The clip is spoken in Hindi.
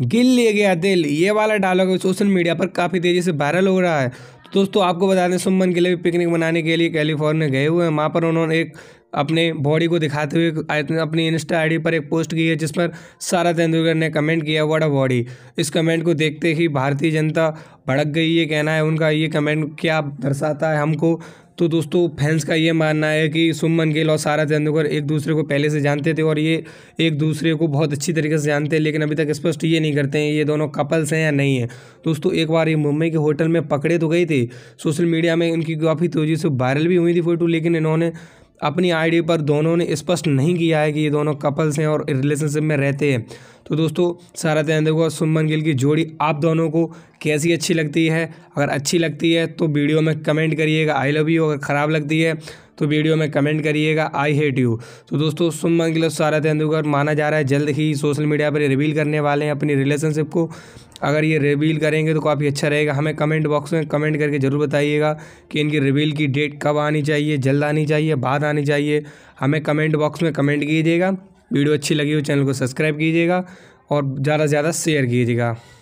गिल लिए गया दिल ये वाला डायलॉग सोशल मीडिया पर काफ़ी तेज़ी से वायरल हो रहा है तो दोस्तों आपको बता दें सुमन लिए भी पिकनिक मनाने के लिए कैलिफोर्निया गए हुए हैं वहाँ पर उन्होंने एक अपने बॉडी को दिखाते हुए अपनी इंस्टा आईडी पर एक पोस्ट की है जिस पर सारा तेंदुलकर ने कमेंट किया वट अ बॉडी इस कमेंट को देखते ही भारतीय जनता भड़क गई ये कहना है उनका ये कमेंट क्या दर्शाता है हमको तो दोस्तों फैंस का ये मानना है कि सुमन गिल और सारा तेंदुलकर एक दूसरे को पहले से जानते थे और ये एक दूसरे को बहुत अच्छी तरीके से जानते हैं लेकिन अभी तक स्पष्ट ये नहीं करते हैं ये दोनों कपल्स हैं या नहीं हैं दोस्तों एक बार ये मुंबई के होटल में पकड़े तो गए थे सोशल मीडिया में इनकी काफ़ी तेज़ी से वायरल भी हुई थी फ़ोटो लेकिन इन्होंने अपनी आईडी पर दोनों ने स्पष्ट नहीं किया है कि ये दोनों कपल्स हैं और रिलेशनशिप में रहते हैं तो दोस्तों सारा ध्यान देखो सुमन गिल की जोड़ी आप दोनों को कैसी अच्छी लगती है अगर अच्छी लगती है तो वीडियो में कमेंट करिएगा आई लव यू अगर ख़राब लगती है तो वीडियो में कमेंट करिएगा आई हेट यू तो दोस्तों सुमन गिल और सारा तेंदुलकर माना जा रहा है जल्द ही सोशल मीडिया पर रिवील करने वाले हैं अपनी रिलेशनशिप को अगर ये रिवील करेंगे तो काफ़ी अच्छा रहेगा हमें कमेंट बॉक्स में कमेंट करके ज़रूर बताइएगा कि इनकी रिवील की डेट कब आनी चाहिए जल्द आनी चाहिए बाद आनी चाहिए हमें कमेंट बॉक्स में कमेंट कीजिएगा वीडियो अच्छी लगी हो चैनल को सब्सक्राइब कीजिएगा और ज़्यादा से ज़्यादा शेयर कीजिएगा